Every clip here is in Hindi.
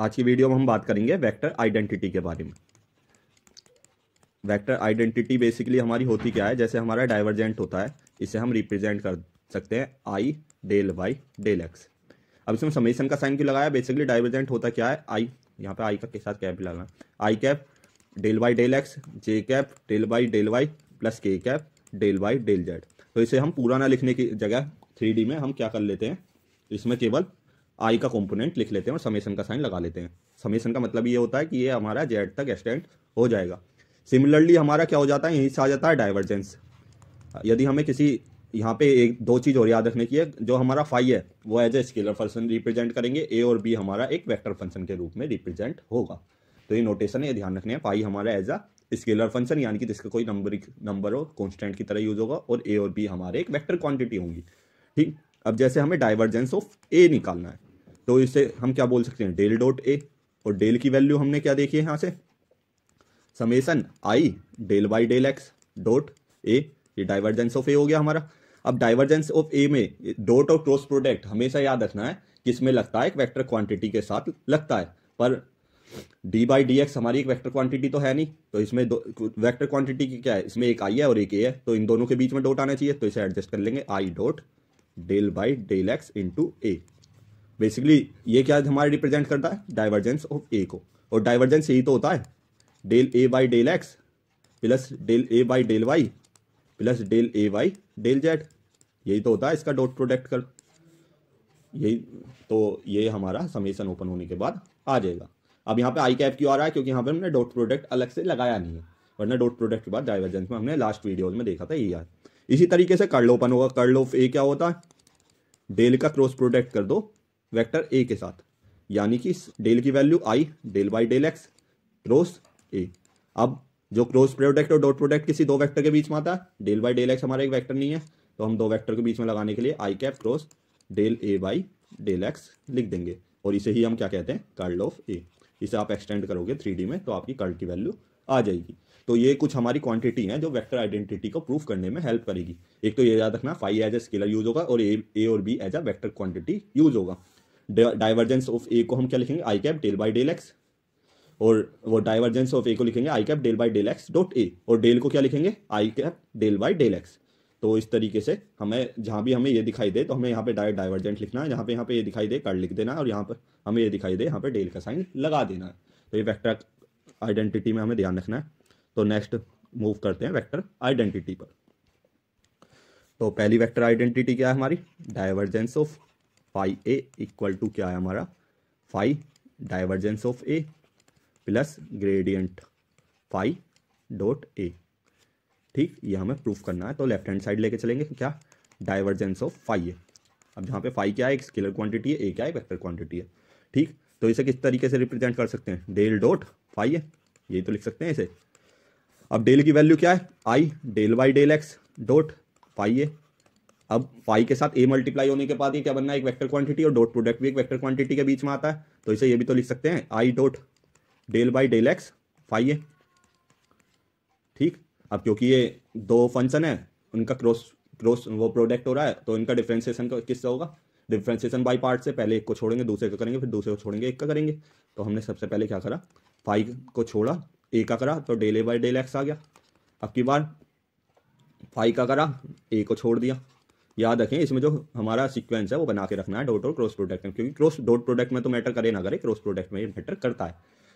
आज की वीडियो में हम बात करेंगे वेक्टर आइडेंटिटी के बारे में वेक्टर आइडेंटिटी बेसिकली हमारी होती क्या है जैसे हमारा डाइवर्जेंट होता है इसे हम रिप्रेजेंट कर सकते हैं I del Y del X अब इसमें समेसन का साइन क्यों लगाया बेसिकली डाइवर्जेंट होता क्या है आई यहाँ पे आई का के साथ कैप भी लगाना I cap del Y del X J cap del Y del Y plus K cap del Y del Z तो इसे हम पूरा ना लिखने की जगह थ्री में हम क्या कर लेते हैं इसमें केवल आई का कंपोनेंट लिख लेते हैं और समेसन का साइन लगा लेते हैं समेसन का मतलब ये होता है कि ये हमारा जेड तक एक्सटेंड हो जाएगा सिमिलरली हमारा क्या हो जाता है यहीं से आ जाता है डाइवर्जेंस यदि हमें किसी यहाँ पे एक दो चीज़ और याद रखने की है जो हमारा फाई है वो as a scalar function represent करेंगे ए और बी हमारा एक वेक्टर फंक्शन के रूप में रिप्रेजेंट होगा तो ये नोटेशन ये ध्यान रखने हैं फाइ हमारा एज अ स्केलर फंक्शन यानी कि जिसका कोई नंबर नंबर हो कॉन्स्टेंट की तरह यूज होगा और ए और बी हमारे एक वैक्टर क्वान्टिटी होंगी ठीक अब जैसे हमें डाइवर्जेंस ऑफ ए निकालना है तो इसे हम क्या बोल सकते हैं डेल डॉट ए और डेल की वैल्यू हमने क्या देखी है यहाँ से summation I del by del X dot A ये डाइवर्जेंस ऑफ ए हो गया हमारा अब डाइवर्जेंस ऑफ ए में डॉट और क्रॉस प्रोडक्ट हमेशा याद रखना है कि इसमें लगता है एक वेक्टर क्वांटिटी के साथ लगता है पर डी बाई डी एक्स हमारी एक वेक्टर क्वांटिटी तो है नहीं तो इसमें दो वैक्टर क्वांटिटी की क्या है इसमें एक आई है और एक ए है तो इन दोनों के बीच में डॉट आना चाहिए तो इसे एडजस्ट कर लेंगे I dot del by del X into A basically ये क्या हमारे रिप्रेजेंट करता है डाइवर्जेंस ऑफ ए को और डाइवर्जेंस यही तो होता है del A by del X plus del A by del Y plus del A Y del Z यही तो होता है इसका डॉट प्रोडक्ट कर यही तो ये हमारा समेसन ओपन होने के बाद आ जाएगा अब यहाँ पे आई कैप क्यों आ रहा है क्योंकि यहाँ पे हमने डॉट प्रोडक्ट अलग से लगाया नहीं है वरना डॉट प्रोडक्ट के बाद डाइवर्जेंस में हमने लास्ट वीडियोज में देखा था ये यार इसी तरीके से कर्ल ओपन होगा कर्ल ऑफ ए क्या होता है डेल का क्रॉस प्रोडक्ट कर दो वेक्टर ए के साथ यानी कि डेल की value I del by del X cross A अब जो क्रोस प्रोडक्ट और डॉट प्रोडक्ट किसी दो वेक्टर के बीच में आता है डेल बाई डेल एक्स हमारा एक वैक्टर नहीं है तो हम दो वैक्टर के बीच में लगाने के लिए I cap cross del A by del X लिख देंगे और इसे ही हम क्या कहते हैं कर्ल ऑफ ए इसे आप एक्सटेंड करोगे थ्री में तो आपकी कर्ल की वैल्यू आ जाएगी तो ये कुछ हमारी क्वांटिटी हैं जो वेक्टर आइडेंटिटी को प्रूफ करने में हेल्प करेगी एक तो ये याद रखना phi as a scalar use होगा और ए ए और B as a vector quantity use होगा डाइवर्जेंस ऑफ ए को हम क्या लिखेंगे I cap del by del X और वो डाइवर्जेंस ऑफ ए को लिखेंगे I cap del by del X dot A और डेल को क्या लिखेंगे I cap del by del X तो इस तरीके से हमें जहाँ भी हमें ये दिखाई दे तो हमें यहाँ पे डायरेक्ट डाइवर्जेंट लिखना है जहाँ पे यहाँ पे ये दिखाई दे कर लिख देना है और यहाँ पर हमें ये दिखाई दे यहाँ पे डेल का साइन लगा देना है तो ये वैक्टर आइडेंटिटी में हमें ध्यान रखना है तो नेक्स्ट मूव करते हैं वैक्टर आइडेंटिटी पर तो पहली वैक्टर आइडेंटिटी क्या है हमारी divergence of phi A equal to क्या है हमारा phi divergence of A plus gradient phi dot A ठीक ये हमें प्रूफ करना है तो लेफ्ट हैंड साइड लेके चलेंगे क्या डाइवर्जेंस ऑफ फाइव ए अब जहाँ पे फाइव क्या है एक स्केलर क्वांटिटी है ए क्या है वेक्टर क्वांटिटी है ठीक तो इसे किस तरीके से रिप्रेजेंट कर सकते हैं डेल डॉट फाइव यही तो लिख सकते हैं इसे अब डेल की वैल्यू क्या है I del Y del X dot phi A अब फाइव के साथ ए मल्टीप्लाई होने के बाद ये क्या बनना है एक वेक्टर क्वांटिटी और डॉट प्रोडक्ट भी एक वेक्टर क्वांटिटी के बीच में आता है तो इसे ये भी तो लिख सकते हैं I dot del by del X phi A ठीक अब क्योंकि ये दो फंक्शन है उनका क्रॉस क्रॉस वो प्रोडक्ट हो रहा है तो इनका डिफ्रेंसिएशन किससे होगा डिफ्रेंसिएशन बाई पार्ट से पहले एक को छोड़ेंगे दूसरे का करेंगे फिर दूसरे को छोड़ेंगे एक का करेंगे तो हमने सबसे पहले क्या करा फाइव को छोड़ा ए का करा तो del A by del X आ गया अब की बार फाइव का करा ए को छोड़ दिया याद रखें इसमें जो हमारा सीक्वेंस है वो बना के रखना है डॉट और क्रॉस प्रोडक्ट में क्योंकि क्रॉस डॉट प्रोडक्ट में तो मैटर करे ना करे क्रॉस प्रोडक्ट में ये मैटर करता है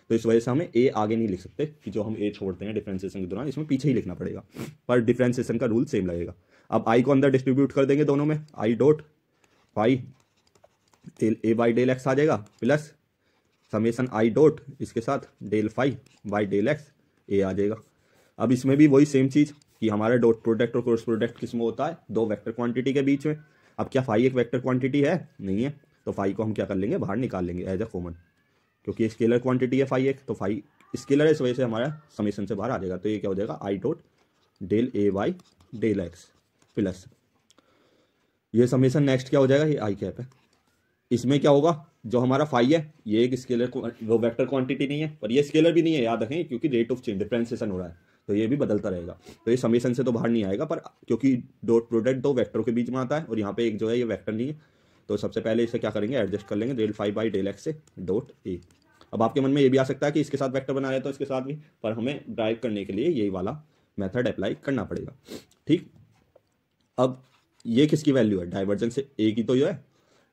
तो इस वजह से हमें ए आगे नहीं लिख सकते कि जो हम ए छोड़ते हैं डिफ्रेंसिएशन के दौरान इसमें पीछे ही लिखना पड़ेगा पर डिफ्रेंसिएशन का रूल सेम लगेगा अब आई को अंदर डिस्ट्रीब्यूट कर देंगे दोनों में I dot Y A by del X आ जाएगा प्लस समेसन आई डॉट इसके साथ del phi by del X A आ जाएगा अब इसमें भी वही सेम चीज़ कि हमारा डॉट प्रोडक्ट और क्रॉस प्रोडक्ट किस में होता है दो वेक्टर क्वांटिटी के बीच में अब क्या फाई एक वेक्टर क्वांटिटी है नहीं है तो फाई को हम क्या कर लेंगे बाहर निकाल लेंगे एज ए कॉमन क्योंकि स्केलर क्वांटिटी है फाई एक तो फाई स्केलर इस वजह से हमारा समीशन से बाहर आ जाएगा तो ये क्या हो जाएगा I dot del A Y del X plus ये समीशन नेक्स्ट क्या हो जाएगा ये आई कैप है इसमें क्या होगा जो हमारा फाइव है ये एक स्केलर वो वेक्टर क्वांटिटी नहीं है और ये स्केलर भी नहीं है याद रखें क्योंकि रेट ऑफ चेंज डिफ्रेंसिएशन हो रहा है तो ये भी बदलता रहेगा तो ये समीशन से तो बाहर नहीं आएगा पर क्योंकि डॉट प्रोडक्ट दो वैक्टरों के बीच में आता है और यहाँ पे एक जो है ये वैक्टर नहीं है तो सबसे पहले इसे क्या करेंगे एडजस्ट कर लेंगे del phi by del X से डॉट ए अब आपके मन में ये भी आ सकता है कि इसके साथ वेक्टर बना रहे तो इसके साथ भी पर हमें ड्राइव करने के लिए यही वाला मेथड अप्लाई करना पड़ेगा ठीक अब ये किसकी वैल्यू है डाइवर्जेंस ए की तो ये है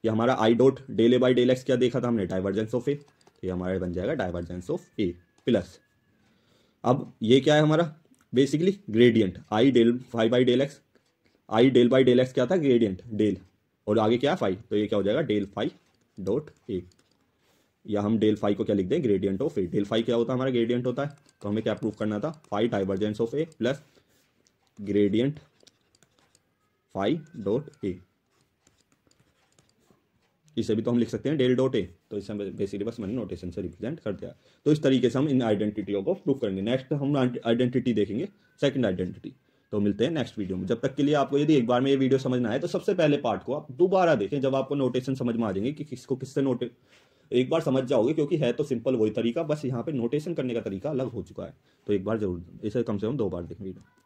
ये हमारा I dot del A by del X क्या देखा था हमने डाइवर्जेंस ऑफ ए तो ये हमारा बन जाएगा डाइवर्जेंस ऑफ ए प्लस अब ये क्या है हमारा basically gradient I del phi by del X I del by del X क्या था ग्रेडियंट डेल और आगे क्या है फाइव तो ये क्या हो जाएगा डेल फाइव डॉट ए या हम डेल फाइव को क्या लिख दें gradient of A del phi क्या होता है हमारा ग्रेडियंट होता है तो हमें क्या प्रूव करना था phi divergence of A plus gradient phi dot A इसे भी तो हम लिख सकते हैं डेल डॉट ए तो इसे हम बेसिकली बस मैंने नोटेशन से रिप्रेजेंट कर दिया तो इस तरीके से हम इन आइडेंटिटियों को प्रूव करेंगे नेक्स्ट हम आइडेंटिटी देखेंगे सेकंड आइडेंटिटी तो मिलते हैं नेक्स्ट वीडियो में जब तक के लिए आपको यदि एक बार में ये वीडियो समझना है तो सबसे पहले पार्ट को आप दोबारा देखें जब आपको नोटेशन समझ में आ जाएंगे कि किसको किससे नोटे एक बार समझ जाओगे क्योंकि है तो सिंपल वही तरीका बस यहाँ पे नोटेशन करने का तरीका अलग हो चुका है तो एक बार जरूर इसे कम से कम दो बार देखें वीडियो